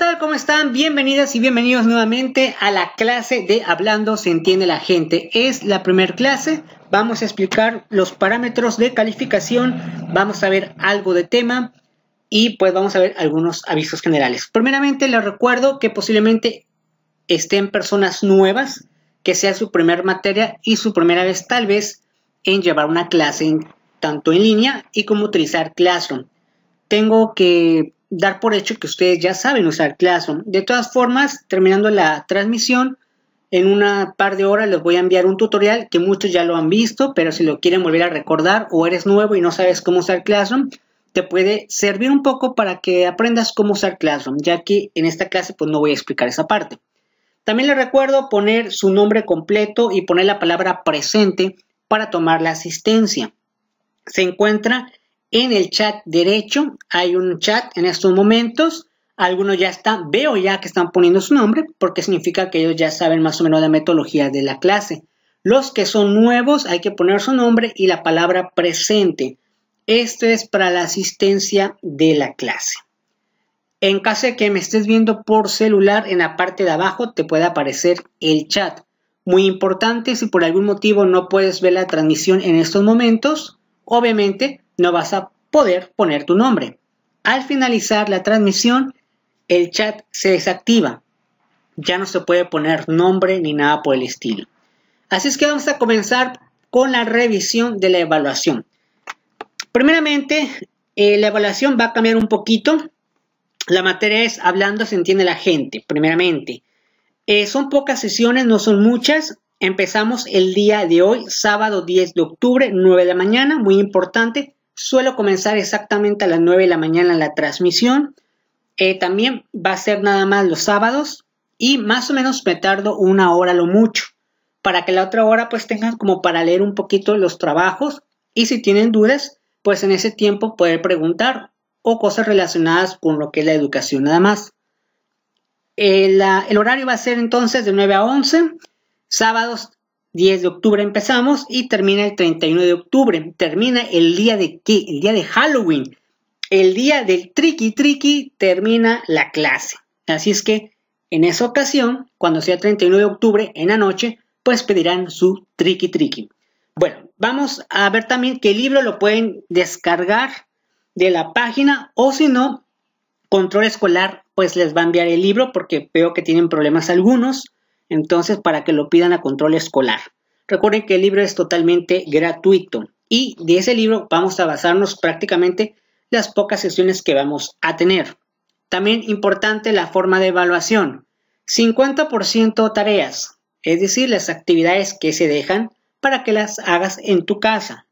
tal? ¿Cómo están? Bienvenidas y bienvenidos nuevamente a la clase de Hablando se entiende la gente. Es la primera clase, vamos a explicar los parámetros de calificación, vamos a ver algo de tema y pues vamos a ver algunos avisos generales. Primeramente les recuerdo que posiblemente estén personas nuevas, que sea su primera materia y su primera vez tal vez en llevar una clase tanto en línea y como utilizar Classroom. Tengo que dar por hecho que ustedes ya saben usar Classroom. De todas formas, terminando la transmisión, en una par de horas les voy a enviar un tutorial que muchos ya lo han visto, pero si lo quieren volver a recordar o eres nuevo y no sabes cómo usar Classroom, te puede servir un poco para que aprendas cómo usar Classroom, ya que en esta clase pues no voy a explicar esa parte. También les recuerdo poner su nombre completo y poner la palabra presente para tomar la asistencia. Se encuentra en el chat derecho. Hay un chat en estos momentos. Algunos ya están, veo ya que están poniendo su nombre porque significa que ellos ya saben más o menos la metodología de la clase. Los que son nuevos hay que poner su nombre y la palabra presente. Esto es para la asistencia de la clase. En caso de que me estés viendo por celular, en la parte de abajo te puede aparecer el chat. Muy importante, si por algún motivo no puedes ver la transmisión en estos momentos, obviamente no vas a poder poner tu nombre. Al finalizar la transmisión, el chat se desactiva. Ya no se puede poner nombre ni nada por el estilo. Así es que vamos a comenzar con la revisión de la evaluación. Primeramente, eh, la evaluación va a cambiar un poquito. La materia es hablando se entiende la gente, primeramente. Eh, son pocas sesiones, no son muchas. Empezamos el día de hoy, sábado 10 de octubre, 9 de la mañana, muy importante. Suelo comenzar exactamente a las 9 de la mañana la transmisión. Eh, también va a ser nada más los sábados y más o menos me tardo una hora lo mucho para que la otra hora pues tengan como para leer un poquito los trabajos y si tienen dudas pues en ese tiempo poder preguntar o cosas relacionadas con lo que es la educación nada más. El, eh, el horario va a ser entonces de 9 a 11, sábados 10 de octubre empezamos y termina el 31 de octubre. Termina el día de qué? El día de Halloween. El día del tricky tricky termina la clase. Así es que en esa ocasión, cuando sea 31 de octubre en la noche, pues pedirán su tricky tricky Bueno, vamos a ver también qué libro lo pueden descargar de la página o si no, control escolar pues les va a enviar el libro porque veo que tienen problemas algunos entonces para que lo pidan a control escolar. Recuerden que el libro es totalmente gratuito y de ese libro vamos a basarnos prácticamente las pocas sesiones que vamos a tener. También importante la forma de evaluación. 50% tareas, es decir, las actividades que se dejan para que las hagas en tu casa.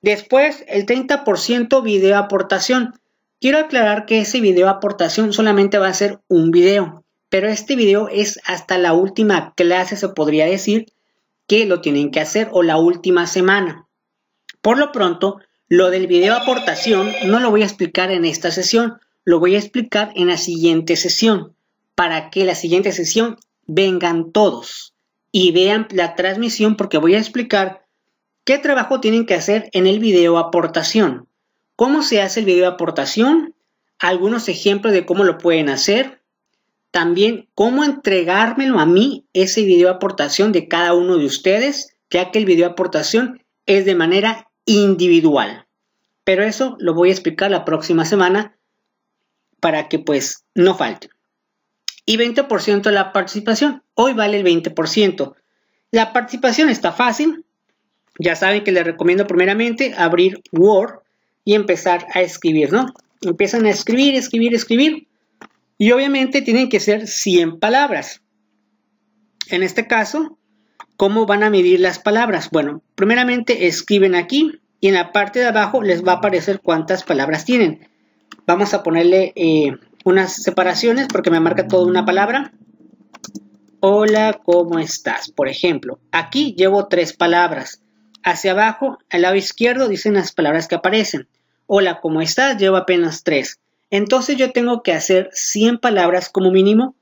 Después, el 30% video aportación. Quiero aclarar que ese video aportación solamente va a ser un video, pero este video es hasta la última clase, se podría decir, que lo tienen que hacer o la última semana. Por lo pronto, lo del video aportación no lo voy a explicar en esta sesión, lo voy a explicar en la siguiente sesión, para que la siguiente sesión vengan todos y vean la transmisión porque voy a explicar qué trabajo tienen que hacer en el video aportación, cómo se hace el video aportación, algunos ejemplos de cómo lo pueden hacer, también cómo entregármelo a mí ese video aportación de cada uno de ustedes, ya que el video aportación es de manera individual. Pero eso lo voy a explicar la próxima semana para que pues no falte. Y 20% la participación. Hoy vale el 20%. La participación está fácil. Ya saben que les recomiendo primeramente abrir Word y empezar a escribir, ¿no? Empiezan a escribir, escribir, escribir y obviamente tienen que ser 100 palabras. En este caso, ¿cómo van a medir las palabras? Bueno, primeramente escriben aquí y en la parte de abajo les va a aparecer cuántas palabras tienen. Vamos a ponerle eh, unas separaciones porque me marca toda una palabra. Hola, ¿cómo estás? Por ejemplo, aquí llevo tres palabras. Hacia abajo, al lado izquierdo, dicen las palabras que aparecen. Hola, ¿cómo estás? Llevo apenas tres entonces yo tengo que hacer 100 palabras como mínimo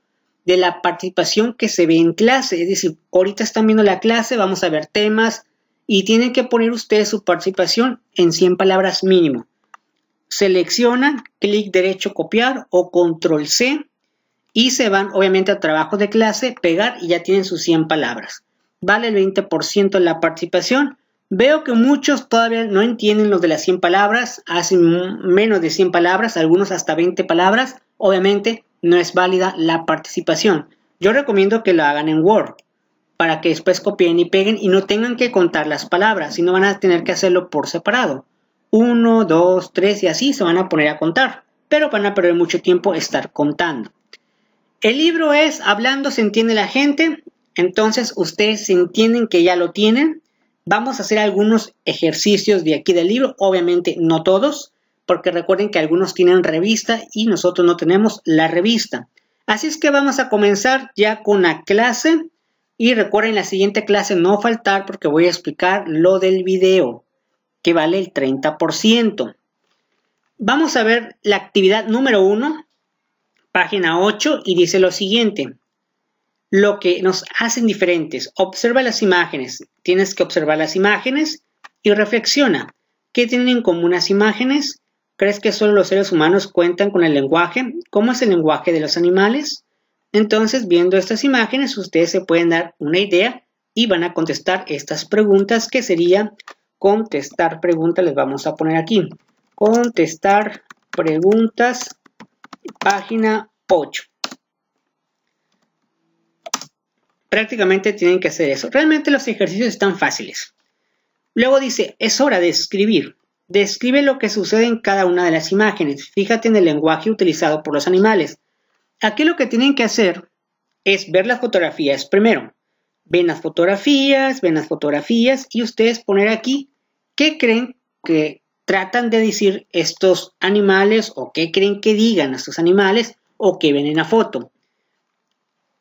de la participación que se ve en clase. Es decir, ahorita están viendo la clase, vamos a ver temas y tienen que poner ustedes su participación en 100 palabras mínimo. Seleccionan, clic derecho copiar o control C y se van obviamente a trabajo de clase, pegar y ya tienen sus 100 palabras. Vale el 20% la participación Veo que muchos todavía no entienden lo de las 100 palabras, hacen menos de 100 palabras, algunos hasta 20 palabras. Obviamente no es válida la participación. Yo recomiendo que lo hagan en Word para que después copien y peguen y no tengan que contar las palabras, sino van a tener que hacerlo por separado. Uno, dos, tres y así se van a poner a contar, pero van a perder mucho tiempo estar contando. El libro es Hablando se entiende la gente, entonces ustedes entienden que ya lo tienen, Vamos a hacer algunos ejercicios de aquí del libro, obviamente no todos, porque recuerden que algunos tienen revista y nosotros no tenemos la revista. Así es que vamos a comenzar ya con la clase y recuerden la siguiente clase no faltar porque voy a explicar lo del video que vale el 30%. Vamos a ver la actividad número 1, página 8 y dice lo siguiente lo que nos hacen diferentes. Observa las imágenes, tienes que observar las imágenes y reflexiona. ¿Qué tienen en común las imágenes? ¿Crees que solo los seres humanos cuentan con el lenguaje? ¿Cómo es el lenguaje de los animales? Entonces, viendo estas imágenes, ustedes se pueden dar una idea y van a contestar estas preguntas que sería contestar preguntas, les vamos a poner aquí. Contestar preguntas, página 8. prácticamente tienen que hacer eso. Realmente los ejercicios están fáciles. Luego dice, es hora de escribir. Describe lo que sucede en cada una de las imágenes. Fíjate en el lenguaje utilizado por los animales. Aquí lo que tienen que hacer es ver las fotografías primero. Ven las fotografías, ven las fotografías y ustedes poner aquí qué creen que tratan de decir estos animales o qué creen que digan estos animales o que ven en la foto.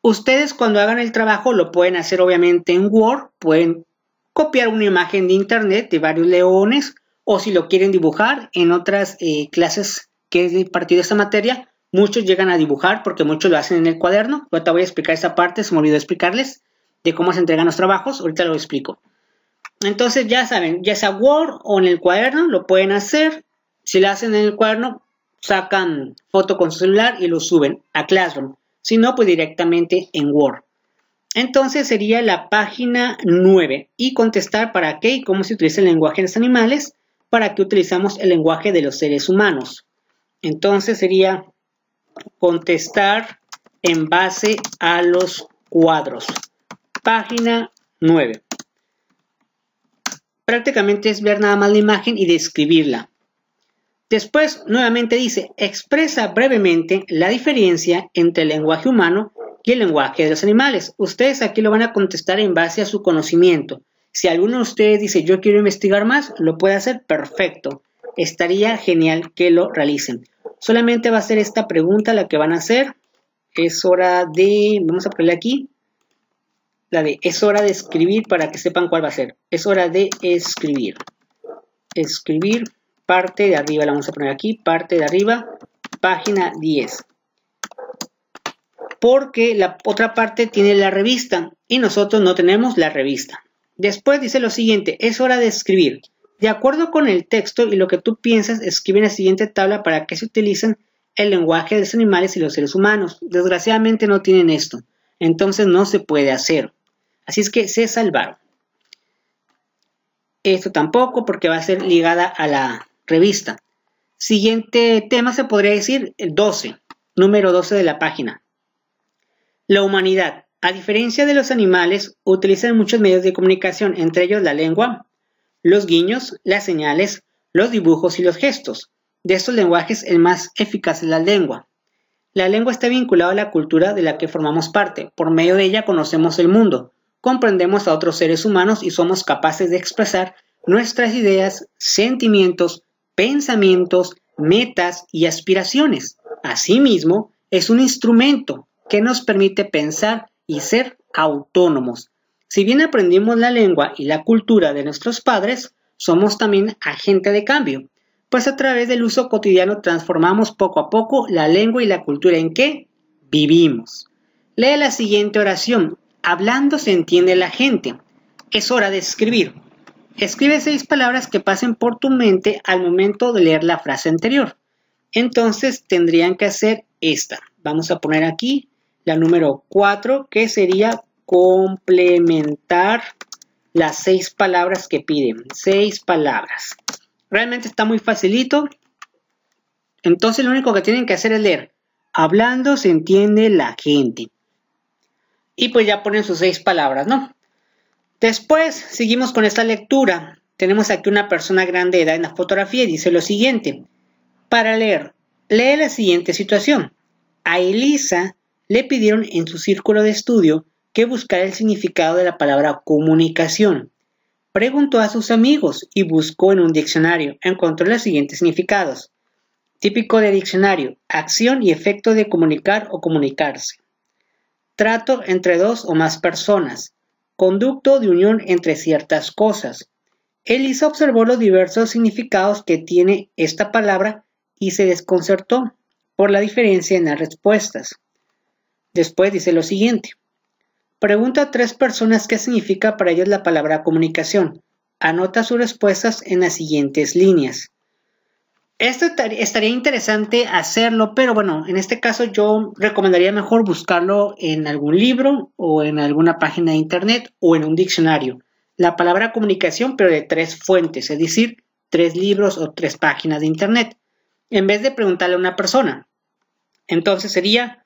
Ustedes cuando hagan el trabajo lo pueden hacer obviamente en Word, pueden copiar una imagen de internet de varios leones o si lo quieren dibujar en otras eh, clases que es de partido de esta materia, muchos llegan a dibujar porque muchos lo hacen en el cuaderno. ahorita te voy a explicar esa parte, se me olvidó explicarles de cómo se entregan los trabajos, ahorita lo explico. Entonces ya saben, ya sea Word o en el cuaderno, lo pueden hacer. Si lo hacen en el cuaderno, sacan foto con su celular y lo suben a Classroom. Si no, pues directamente en Word. Entonces sería la página 9 y contestar para qué y cómo se utiliza el lenguaje de los animales, para qué utilizamos el lenguaje de los seres humanos. Entonces sería contestar en base a los cuadros. Página 9. Prácticamente es ver nada más la imagen y describirla. Después, nuevamente dice, expresa brevemente la diferencia entre el lenguaje humano y el lenguaje de los animales. Ustedes aquí lo van a contestar en base a su conocimiento. Si alguno de ustedes dice, yo quiero investigar más, lo puede hacer perfecto. Estaría genial que lo realicen. Solamente va a ser esta pregunta la que van a hacer. Es hora de, vamos a ponerle aquí, la de, es hora de escribir para que sepan cuál va a ser. Es hora de escribir. Escribir parte de arriba, la vamos a poner aquí, parte de arriba, página 10. Porque la otra parte tiene la revista y nosotros no tenemos la revista. Después dice lo siguiente, es hora de escribir. De acuerdo con el texto y lo que tú piensas, escribe en la siguiente tabla para que se utilicen el lenguaje de los animales y los seres humanos. Desgraciadamente no tienen esto, entonces no se puede hacer. Así es que se salvaron. Esto tampoco porque va a ser ligada a la, revista. Siguiente tema se podría decir el 12, número 12 de la página. La humanidad, a diferencia de los animales, utilizan muchos medios de comunicación, entre ellos la lengua, los guiños, las señales, los dibujos y los gestos. De estos lenguajes, el más eficaz es la lengua. La lengua está vinculada a la cultura de la que formamos parte. Por medio de ella conocemos el mundo, comprendemos a otros seres humanos y somos capaces de expresar nuestras ideas, sentimientos, pensamientos, metas y aspiraciones. Asimismo, es un instrumento que nos permite pensar y ser autónomos. Si bien aprendimos la lengua y la cultura de nuestros padres, somos también agente de cambio, pues a través del uso cotidiano transformamos poco a poco la lengua y la cultura en que vivimos. Lee la siguiente oración. Hablando se entiende la gente. Es hora de escribir. Escribe seis palabras que pasen por tu mente al momento de leer la frase anterior. Entonces tendrían que hacer esta. Vamos a poner aquí la número 4, que sería complementar las seis palabras que piden. Seis palabras. Realmente está muy facilito. Entonces lo único que tienen que hacer es leer. Hablando se entiende la gente. Y pues ya ponen sus seis palabras, ¿no? Después seguimos con esta lectura. Tenemos aquí una persona grande de edad en la fotografía y dice lo siguiente. Para leer, lee la siguiente situación. A Elisa le pidieron en su círculo de estudio que buscara el significado de la palabra comunicación. Preguntó a sus amigos y buscó en un diccionario. Encontró los siguientes significados. Típico de diccionario, acción y efecto de comunicar o comunicarse. Trato entre dos o más personas conducto de unión entre ciertas cosas. Elisa observó los diversos significados que tiene esta palabra y se desconcertó por la diferencia en las respuestas. Después dice lo siguiente. Pregunta a tres personas qué significa para ellas la palabra comunicación. Anota sus respuestas en las siguientes líneas. Esto estaría interesante hacerlo, pero bueno, en este caso yo recomendaría mejor buscarlo en algún libro o en alguna página de internet o en un diccionario. La palabra comunicación, pero de tres fuentes, es decir, tres libros o tres páginas de internet, en vez de preguntarle a una persona. Entonces sería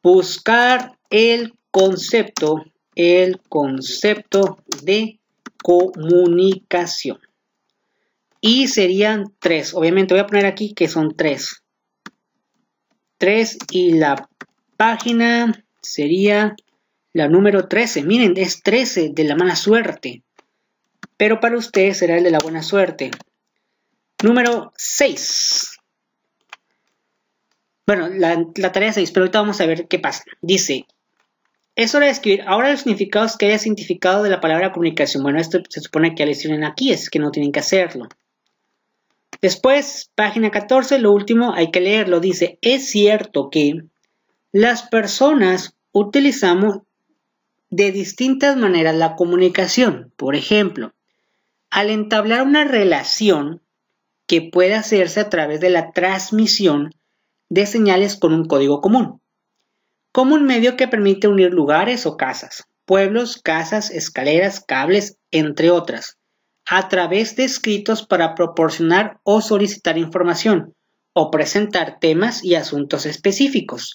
buscar el concepto, el concepto de comunicación y serían 3. Obviamente voy a poner aquí que son 3. 3 y la página sería la número 13. Miren, es 13 de la mala suerte. Pero para ustedes será el de la buena suerte. Número 6. Bueno, la, la tarea 6, pero ahorita vamos a ver qué pasa. Dice, es hora de escribir ahora los significados que haya significado de la palabra comunicación. Bueno, esto se supone que ya lo aquí, es que no tienen que hacerlo. Después, página 14, lo último hay que leerlo. Dice, es cierto que las personas utilizamos de distintas maneras la comunicación. Por ejemplo, al entablar una relación que puede hacerse a través de la transmisión de señales con un código común, como un medio que permite unir lugares o casas, pueblos, casas, escaleras, cables, entre otras a través de escritos para proporcionar o solicitar información o presentar temas y asuntos específicos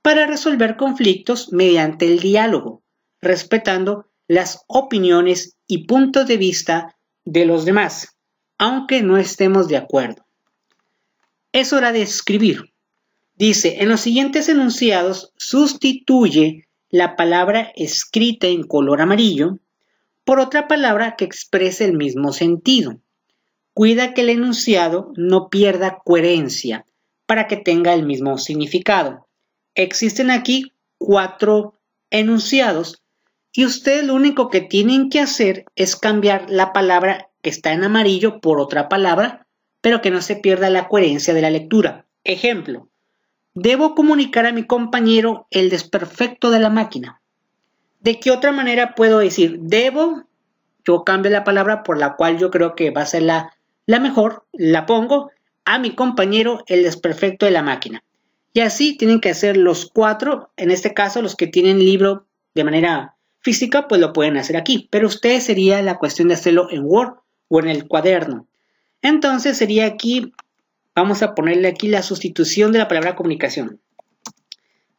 para resolver conflictos mediante el diálogo, respetando las opiniones y puntos de vista de los demás, aunque no estemos de acuerdo. Es hora de escribir. Dice, en los siguientes enunciados sustituye la palabra escrita en color amarillo por otra palabra que exprese el mismo sentido. Cuida que el enunciado no pierda coherencia para que tenga el mismo significado. Existen aquí cuatro enunciados y ustedes lo único que tienen que hacer es cambiar la palabra que está en amarillo por otra palabra, pero que no se pierda la coherencia de la lectura. Ejemplo, debo comunicar a mi compañero el desperfecto de la máquina. ¿De qué otra manera puedo decir debo? Yo cambio la palabra por la cual yo creo que va a ser la, la mejor, la pongo a mi compañero el desperfecto de la máquina. Y así tienen que hacer los cuatro, en este caso los que tienen libro de manera física, pues lo pueden hacer aquí, pero ustedes sería la cuestión de hacerlo en Word o en el cuaderno. Entonces sería aquí, vamos a ponerle aquí la sustitución de la palabra comunicación.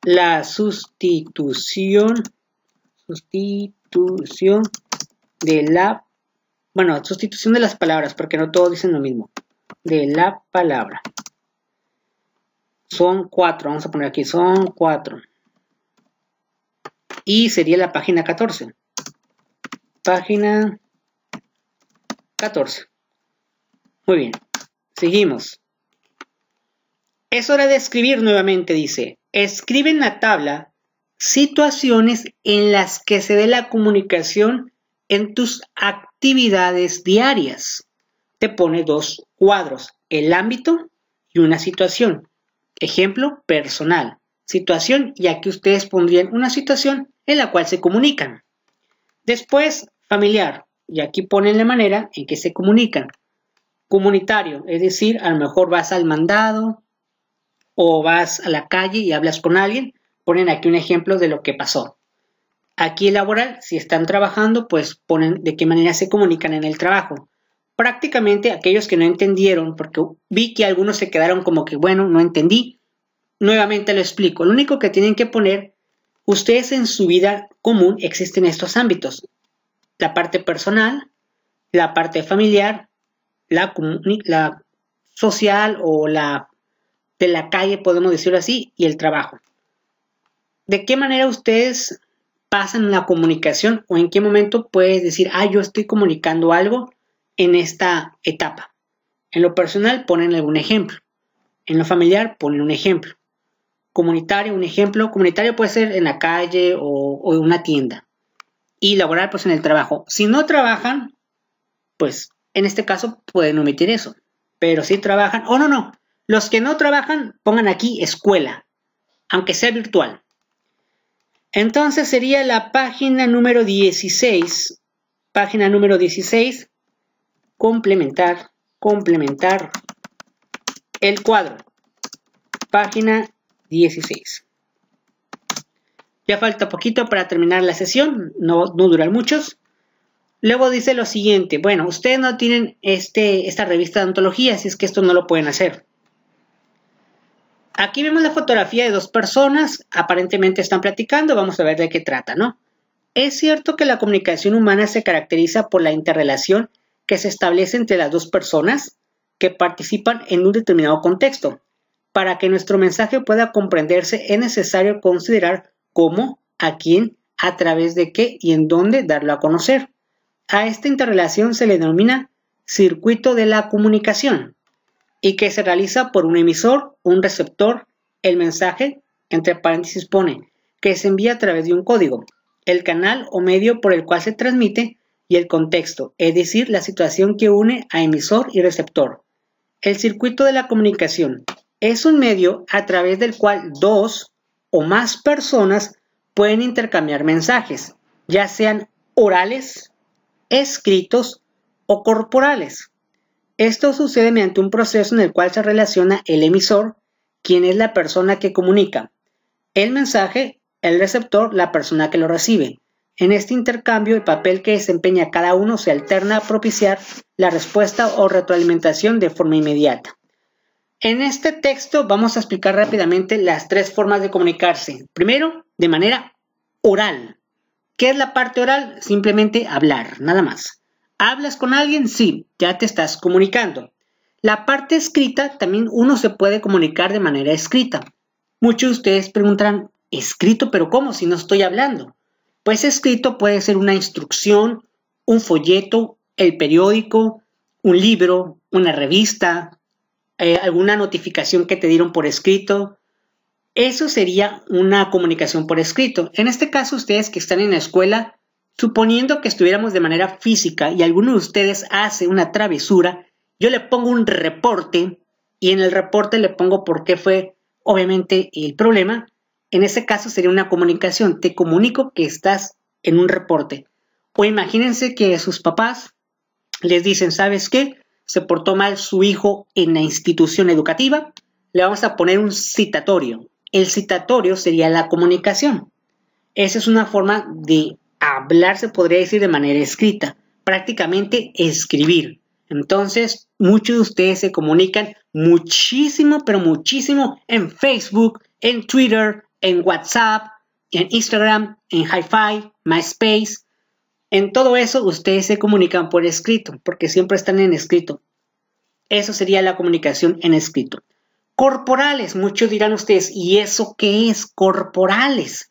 La sustitución Sustitución de la... Bueno, sustitución de las palabras, porque no todos dicen lo mismo. De la palabra. Son cuatro, vamos a poner aquí, son cuatro. Y sería la página 14. Página 14. Muy bien, seguimos. Es hora de escribir nuevamente, dice. Escribe en la tabla situaciones en las que se dé la comunicación en tus actividades diarias. Te pone dos cuadros, el ámbito y una situación. Ejemplo personal, situación, ya que ustedes pondrían una situación en la cual se comunican. Después, familiar, y aquí ponen la manera en que se comunican. Comunitario, es decir, a lo mejor vas al mandado o vas a la calle y hablas con alguien, ponen aquí un ejemplo de lo que pasó. Aquí laboral, si están trabajando, pues ponen de qué manera se comunican en el trabajo. Prácticamente aquellos que no entendieron, porque vi que algunos se quedaron como que, bueno, no entendí, nuevamente lo explico. Lo único que tienen que poner, ustedes en su vida común existen estos ámbitos. La parte personal, la parte familiar, la, la social o la de la calle, podemos decirlo así, y el trabajo de qué manera ustedes pasan la comunicación o en qué momento puedes decir, ah, yo estoy comunicando algo en esta etapa. En lo personal, ponen algún ejemplo. En lo familiar, ponen un ejemplo. Comunitario, un ejemplo. Comunitario puede ser en la calle o, en una tienda. Y laboral, pues en el trabajo. Si no trabajan, pues en este caso pueden omitir eso. Pero si trabajan, o no, no. Los que no trabajan, pongan aquí escuela, aunque sea virtual. Entonces sería la página número 16, página número 16, complementar, complementar el cuadro, página 16. Ya falta poquito para terminar la sesión, no, no duran muchos. Luego dice lo siguiente, bueno, ustedes no tienen este, esta revista de antología, así es que esto no lo pueden hacer. Aquí vemos la fotografía de dos personas, aparentemente están platicando, vamos a ver de qué trata, ¿no? Es cierto que la comunicación humana se caracteriza por la interrelación que se establece entre las dos personas que participan en un determinado contexto. Para que nuestro mensaje pueda comprenderse es necesario considerar cómo, a quién, a través de qué y en dónde darlo a conocer. A esta interrelación se le denomina circuito de la comunicación y que se realiza por un emisor, un receptor, el mensaje, entre paréntesis pone, que se envía a través de un código, el canal o medio por el cual se transmite y el contexto, es decir, la situación que une a emisor y receptor. El circuito de la comunicación es un medio a través del cual dos o más personas pueden intercambiar mensajes, ya sean orales, escritos o corporales. Esto sucede mediante un proceso en el cual se relaciona el emisor, quien es la persona que comunica, el mensaje, el receptor, la persona que lo recibe. En este intercambio, el papel que desempeña cada uno se alterna a propiciar la respuesta o retroalimentación de forma inmediata. En este texto vamos a explicar rápidamente las tres formas de comunicarse. Primero, de manera oral. ¿Qué es la parte oral? Simplemente hablar, nada más. ¿Hablas con alguien? Sí, ya te estás comunicando. La parte escrita también uno se puede comunicar de manera escrita. Muchos de ustedes preguntarán, escrito, pero ¿cómo si no estoy hablando? Pues escrito puede ser una instrucción, un folleto, el periódico, un libro, una revista, eh, alguna notificación que te dieron por escrito. Eso sería una comunicación por escrito. En este caso, ustedes que están en la escuela, Suponiendo que estuviéramos de manera física y alguno de ustedes hace una travesura, yo le pongo un reporte y en el reporte le pongo por qué fue obviamente el problema. En ese caso sería una comunicación. Te comunico que estás en un reporte. O imagínense que sus papás les dicen, ¿sabes qué? Se portó mal su hijo en la institución educativa. Le vamos a poner un citatorio. El citatorio sería la comunicación. Esa es una forma de hablar se podría decir de manera escrita, prácticamente escribir. Entonces, muchos de ustedes se comunican muchísimo, pero muchísimo en Facebook, en Twitter, en WhatsApp, en Instagram, en Hi-Fi, MySpace. En todo eso ustedes se comunican por escrito, porque siempre están en escrito. Eso sería la comunicación en escrito. Corporales, muchos dirán ustedes, ¿y eso qué es? Corporales.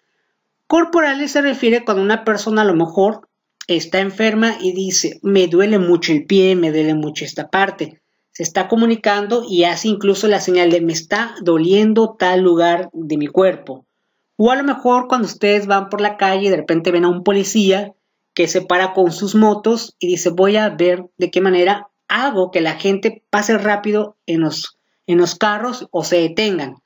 Corporales se refiere cuando una persona a lo mejor está enferma y dice, me duele mucho el pie, me duele mucho esta parte. Se está comunicando y hace incluso la señal de me está doliendo tal lugar de mi cuerpo. O a lo mejor cuando ustedes van por la calle y de repente ven a un policía que se para con sus motos y dice voy a ver de qué manera hago que la gente pase rápido en los, en los carros o se detengan.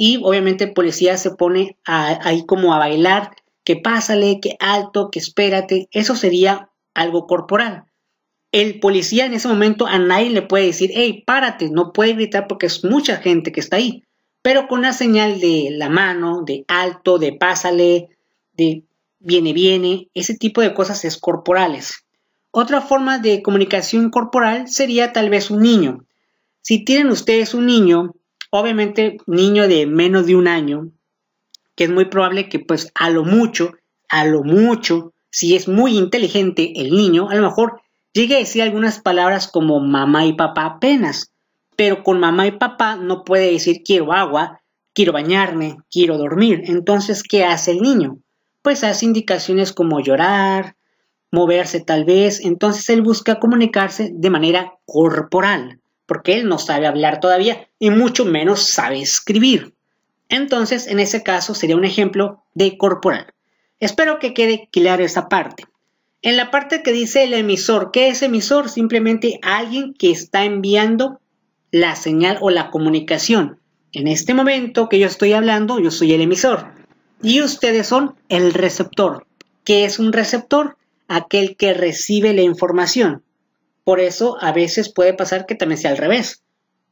Y obviamente el policía se pone ahí como a bailar, que pásale, que alto, que espérate. Eso sería algo corporal. El policía en ese momento a nadie le puede decir, hey, párate, no puede gritar porque es mucha gente que está ahí. Pero con una señal de la mano, de alto, de pásale, de viene, viene, ese tipo de cosas es corporales. Otra forma de comunicación corporal sería tal vez un niño. Si tienen ustedes un niño Obviamente, niño de menos de un año, que es muy probable que pues a lo mucho, a lo mucho, si es muy inteligente el niño, a lo mejor llegue a decir algunas palabras como mamá y papá apenas, pero con mamá y papá no puede decir quiero agua, quiero bañarme, quiero dormir. Entonces, ¿qué hace el niño? Pues hace indicaciones como llorar, moverse tal vez, entonces él busca comunicarse de manera corporal porque él no sabe hablar todavía y mucho menos sabe escribir. Entonces, en ese caso sería un ejemplo de corporal. Espero que quede claro esa parte. En la parte que dice el emisor, ¿qué es emisor? Simplemente alguien que está enviando la señal o la comunicación. En este momento que yo estoy hablando, yo soy el emisor y ustedes son el receptor. ¿Qué es un receptor? Aquel que recibe la información. Por eso a veces puede pasar que también sea al revés.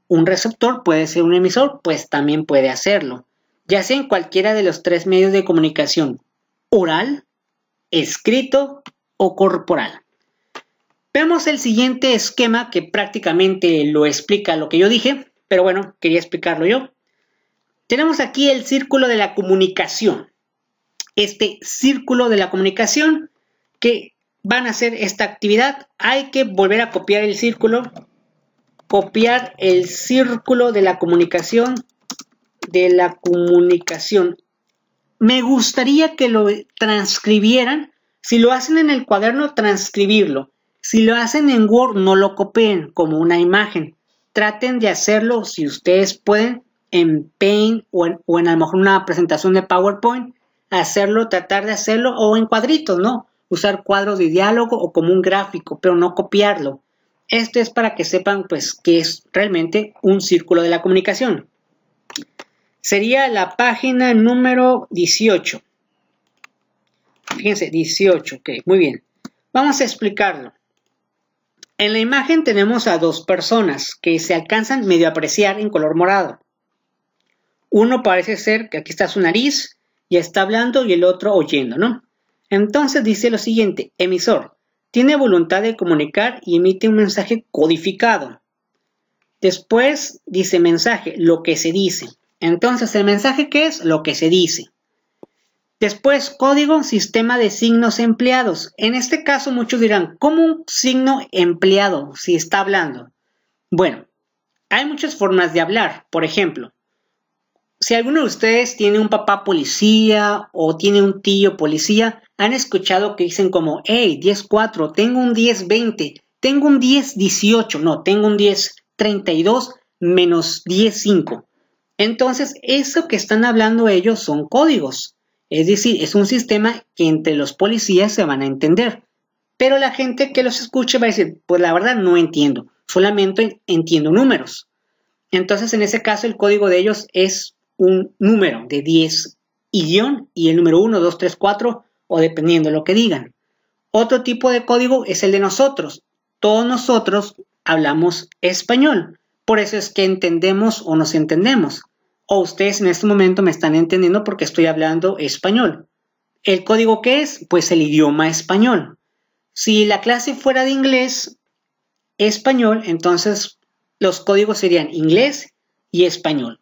Un receptor puede ser un emisor, pues también puede hacerlo, ya sea en cualquiera de los tres medios de comunicación, oral, escrito o corporal. Veamos el siguiente esquema que prácticamente lo explica lo que yo dije, pero bueno, quería explicarlo yo. Tenemos aquí el círculo de la comunicación. Este círculo de la comunicación que van a hacer esta actividad. Hay que volver a copiar el círculo, copiar el círculo de la comunicación, de la comunicación. Me gustaría que lo transcribieran. Si lo hacen en el cuaderno, transcribirlo. Si lo hacen en Word, no lo copien como una imagen. Traten de hacerlo, si ustedes pueden, en Paint o en, a lo mejor una presentación de PowerPoint. Hacerlo, tratar de hacerlo o en cuadritos, ¿no? usar cuadros de diálogo o como un gráfico, pero no copiarlo. Esto es para que sepan pues que es realmente un círculo de la comunicación. Sería la página número 18. Fíjense, 18, ok, muy bien. Vamos a explicarlo. En la imagen tenemos a dos personas que se alcanzan medio a apreciar en color morado. Uno parece ser que aquí está su nariz y está hablando y el otro oyendo, ¿no? Entonces dice lo siguiente, emisor, tiene voluntad de comunicar y emite un mensaje codificado. Después dice mensaje, lo que se dice. Entonces el mensaje qué es lo que se dice. Después código, sistema de signos empleados. En este caso muchos dirán, ¿cómo un signo empleado si está hablando? Bueno, hay muchas formas de hablar. Por ejemplo, si alguno de ustedes tiene un papá policía o tiene un tío policía, han escuchado que dicen como, hey, 10-4, tengo un 10-20, tengo un 10-18, no, tengo un 10-32 menos 10-5. Entonces, eso que están hablando ellos son códigos. Es decir, es un sistema que entre los policías se van a entender. Pero la gente que los escuche va a decir, pues la verdad no entiendo, solamente entiendo números. Entonces, en ese caso, el código de ellos es un número de 10 y y el número 1, 2, 3, 4 o dependiendo de lo que digan. Otro tipo de código es el de nosotros. Todos nosotros hablamos español. Por eso es que entendemos o nos entendemos. O ustedes en este momento me están entendiendo porque estoy hablando español. ¿El código qué es? Pues el idioma español. Si la clase fuera de inglés, español, entonces los códigos serían inglés y español.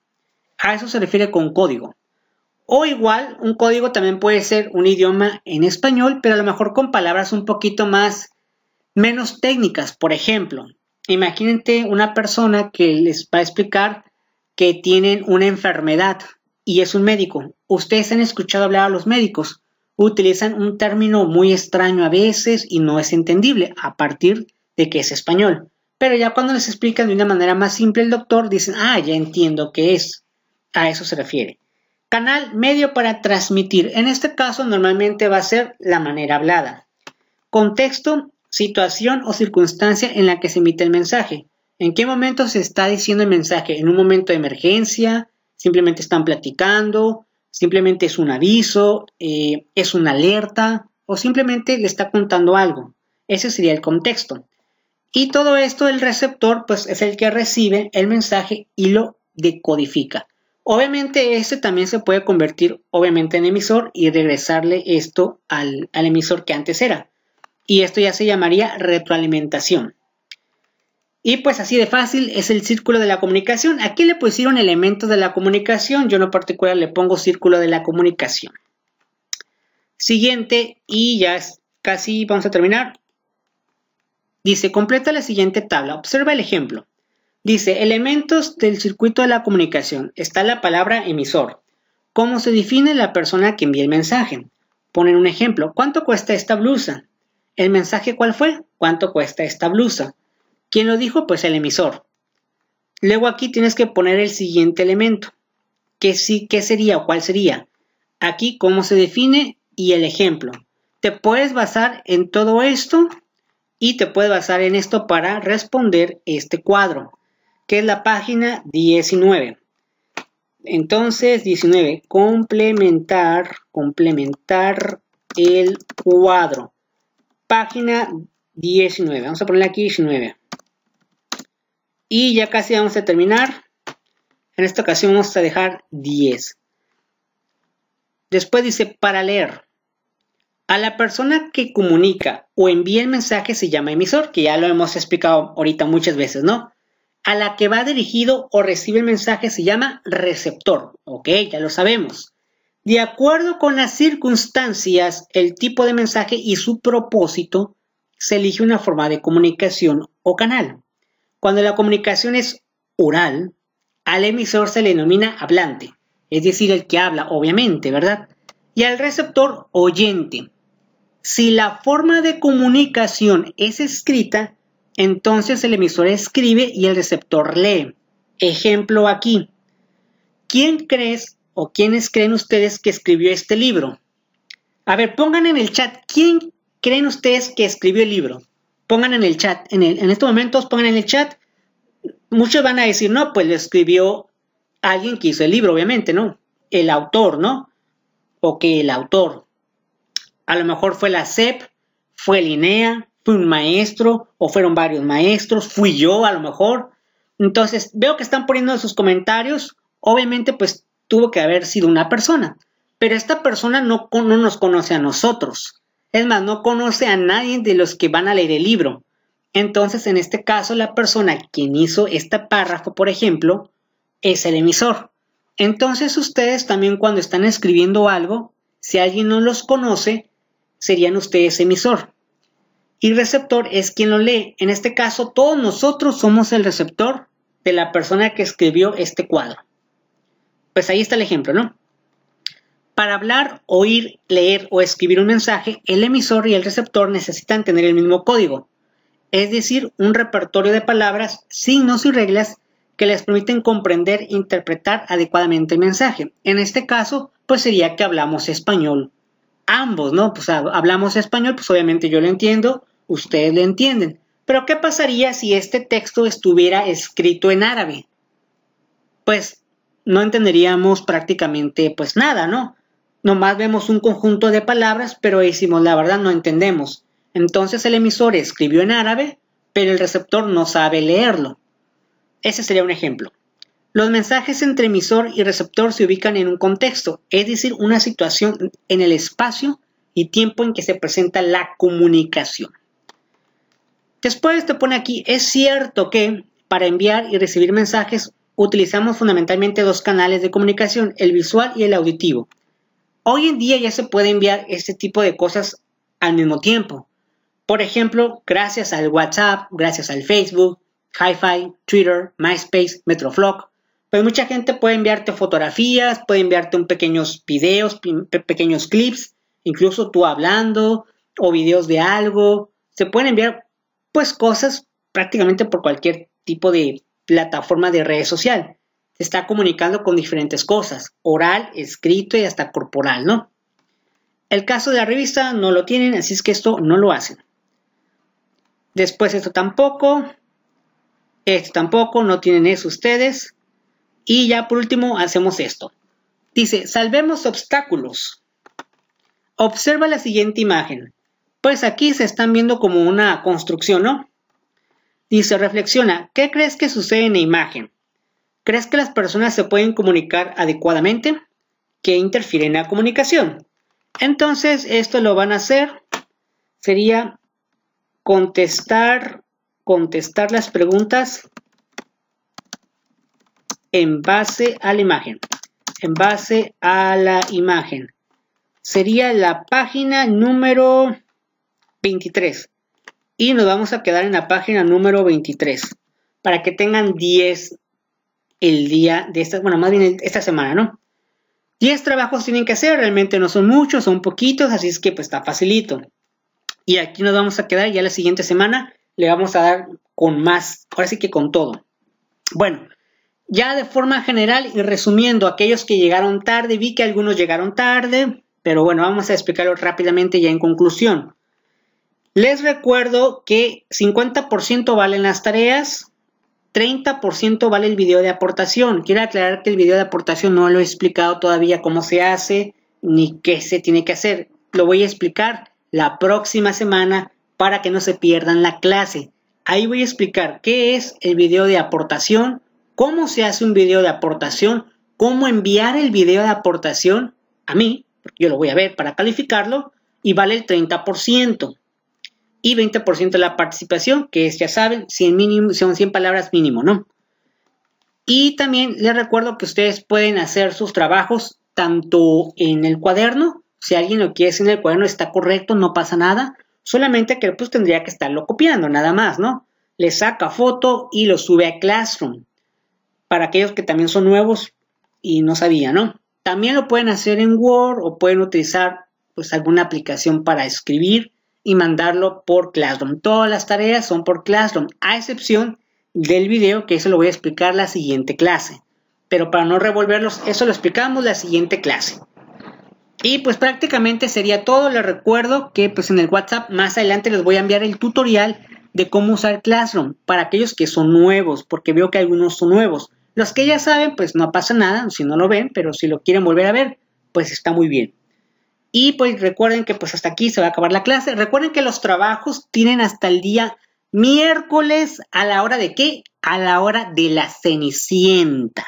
A eso se refiere con código. O igual, un código también puede ser un idioma en español, pero a lo mejor con palabras un poquito más menos técnicas. Por ejemplo, imagínense una persona que les va a explicar que tienen una enfermedad y es un médico. Ustedes han escuchado hablar a los médicos. Utilizan un término muy extraño a veces y no es entendible a partir de que es español. Pero ya cuando les explican de una manera más simple el doctor, dicen, ah, ya entiendo qué es a eso se refiere. Canal medio para transmitir. En este caso normalmente va a ser la manera hablada. Contexto, situación o circunstancia en la que se emite el mensaje. ¿En qué momento se está diciendo el mensaje? ¿En un momento de emergencia? ¿Simplemente están platicando? ¿Simplemente es un aviso? Eh, ¿Es una alerta? ¿O simplemente le está contando algo? Ese sería el contexto. Y todo esto el receptor pues es el que recibe el mensaje y lo decodifica. Obviamente este también se puede convertir obviamente en emisor y regresarle esto al, emisor que antes era. Y esto ya se llamaría retroalimentación. Y pues así de fácil es el círculo de la comunicación. Aquí le pusieron elementos de la comunicación, yo en particular le pongo círculo de la comunicación. Siguiente, y ya casi vamos a terminar. Dice, completa la siguiente tabla. Observa el ejemplo. Dice, elementos del circuito de la comunicación. Está la palabra emisor. ¿Cómo se define la persona que envía el mensaje? Ponen un ejemplo. ¿Cuánto cuesta esta blusa? ¿El mensaje cuál fue? ¿Cuánto cuesta esta blusa? ¿Quién lo dijo? Pues el emisor. Luego aquí tienes que poner el siguiente elemento. ¿Qué, sí, qué sería o cuál sería? Aquí cómo se define y el ejemplo. Te puedes basar en todo esto y te puedes basar en esto para responder este cuadro que es la página 19. Entonces, 19, complementar, complementar el cuadro. Página 19, vamos a ponerle aquí 19. Y ya casi vamos a terminar. En esta ocasión vamos a dejar 10. Después dice para leer. A la persona que comunica o envía el mensaje se llama emisor, que ya lo hemos explicado ahorita muchas veces, ¿no? a la que va dirigido o recibe el mensaje se llama receptor. Ok, ya lo sabemos. De acuerdo con las circunstancias, el tipo de mensaje y su propósito, se elige una forma de comunicación o canal. Cuando la comunicación es oral, al emisor se le denomina hablante, es decir, el que habla, obviamente, ¿verdad? Y al receptor, oyente. Si la forma de comunicación es escrita, entonces el emisor escribe y el receptor lee. Ejemplo aquí. ¿Quién crees o quiénes creen ustedes que escribió este libro? A ver, pongan en el chat, ¿quién creen ustedes que escribió el libro? Pongan en el chat, en, estos momentos pongan en el chat. Muchos van a decir, no, pues lo escribió alguien que hizo el libro, obviamente, ¿no? El autor, ¿no? O que el autor. A lo mejor fue la CEP, fue Linea. Fui un maestro, o fueron varios maestros, fui yo a lo mejor. Entonces, veo que están poniendo sus comentarios, obviamente pues tuvo que haber sido una persona, pero esta persona no, no nos conoce a nosotros. Es más, no conoce a nadie de los que van a leer el libro. Entonces, en este caso, la persona quien hizo este párrafo, por ejemplo, es el emisor. Entonces, ustedes también cuando están escribiendo algo, si alguien no los conoce, serían ustedes emisor y receptor es quien lo lee. En este caso, todos nosotros somos el receptor de la persona que escribió este cuadro. Pues ahí está el ejemplo, ¿no? Para hablar, oír, leer o escribir un mensaje, el emisor y el receptor necesitan tener el mismo código, es decir, un repertorio de palabras, signos y reglas que les permiten comprender e interpretar adecuadamente el mensaje. En este caso, pues sería que hablamos español. Ambos, ¿no? Pues ah, hablamos español, pues obviamente yo lo entiendo, Ustedes lo entienden. Pero ¿qué pasaría si este texto estuviera escrito en árabe? Pues no entenderíamos prácticamente pues nada, ¿no? Nomás vemos un conjunto de palabras, pero decimos la verdad no entendemos. Entonces el emisor escribió en árabe, pero el receptor no sabe leerlo. Ese sería un ejemplo. Los mensajes entre emisor y receptor se ubican en un contexto, es decir, una situación en el espacio y tiempo en que se presenta la comunicación. Después te pone aquí, es cierto que para enviar y recibir mensajes utilizamos fundamentalmente dos canales de comunicación, el visual y el auditivo. Hoy en día ya se puede enviar este tipo de cosas al mismo tiempo. Por ejemplo, gracias al WhatsApp, gracias al Facebook, HiFi, Twitter, MySpace, Metroflog, pues mucha gente puede enviarte fotografías, puede enviarte un pequeños videos, pequeños clips, incluso tú hablando o videos de algo. Se pueden enviar pues cosas prácticamente por cualquier tipo de plataforma de red social. Se está comunicando con diferentes cosas, oral, escrito y hasta corporal, ¿no? El caso de la revista no lo tienen, así es que esto no lo hacen. Después esto tampoco, esto tampoco, no tienen eso ustedes. Y ya por último hacemos esto. Dice, salvemos obstáculos. Observa la siguiente imagen pues aquí se están viendo como una construcción, ¿no? Dice, reflexiona, ¿qué crees que sucede en la imagen? ¿Crees que las personas se pueden comunicar adecuadamente? ¿Qué interfiere en la comunicación? Entonces, esto lo van a hacer, sería contestar, contestar las preguntas en base a la imagen. En base a la imagen. Sería la página número 23. Y nos vamos a quedar en la página número 23. Para que tengan 10 el día de esta, bueno, más bien esta semana, ¿no? 10 trabajos tienen que hacer, realmente no son muchos, son poquitos, así es que pues está facilito. Y aquí nos vamos a quedar, ya la siguiente semana le vamos a dar con más, ahora sí que con todo. Bueno, ya de forma general y resumiendo, aquellos que llegaron tarde, vi que algunos llegaron tarde, pero bueno, vamos a explicarlo rápidamente ya en conclusión. Les recuerdo que 50% valen las tareas, 30% vale el video de aportación. Quiero aclarar que el video de aportación no lo he explicado todavía cómo se hace ni qué se tiene que hacer. Lo voy a explicar la próxima semana para que no se pierdan la clase. Ahí voy a explicar qué es el video de aportación, cómo se hace un video de aportación, cómo enviar el video de aportación a mí, porque yo lo voy a ver para calificarlo, y vale el 30% y 20% de la participación, que ya saben, 100 mínimo, son 100 palabras mínimo, ¿no? Y también les recuerdo que ustedes pueden hacer sus trabajos tanto en el cuaderno, si alguien lo quiere hacer en el cuaderno está correcto, no pasa nada, solamente que pues tendría que estarlo copiando, nada más, ¿no? Le saca foto y lo sube a Classroom, para aquellos que también son nuevos y no sabían, ¿no? También lo pueden hacer en Word o pueden utilizar pues alguna aplicación para escribir y mandarlo por Classroom. Todas las tareas son por Classroom, a excepción del video que eso lo voy a explicar la siguiente clase. Pero para no revolverlos, eso lo explicamos la siguiente clase. Y pues prácticamente sería todo. Les recuerdo que pues en el WhatsApp más adelante les voy a enviar el tutorial de cómo usar Classroom para aquellos que son nuevos, porque veo que algunos son nuevos. Los que ya saben, pues no pasa nada si no lo ven, pero si lo quieren volver a ver, pues está muy bien. Y pues recuerden que pues hasta aquí se va a acabar la clase. Recuerden que los trabajos tienen hasta el día miércoles a la hora de qué? A la hora de la cenicienta.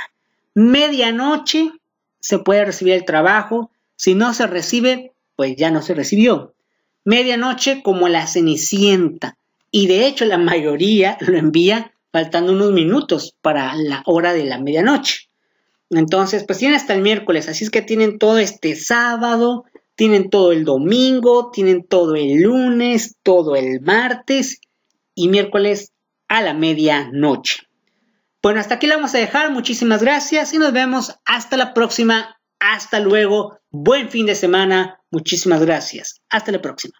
Medianoche se puede recibir el trabajo. Si no se recibe, pues ya no se recibió. Medianoche como la cenicienta. Y de hecho la mayoría lo envía faltando unos minutos para la hora de la medianoche. Entonces, pues tienen hasta el miércoles, así es que tienen todo este sábado, tienen todo el domingo, tienen todo el lunes, todo el martes y miércoles a la medianoche. Bueno, hasta aquí la vamos a dejar. Muchísimas gracias y nos vemos hasta la próxima. Hasta luego. Buen fin de semana. Muchísimas gracias. Hasta la próxima.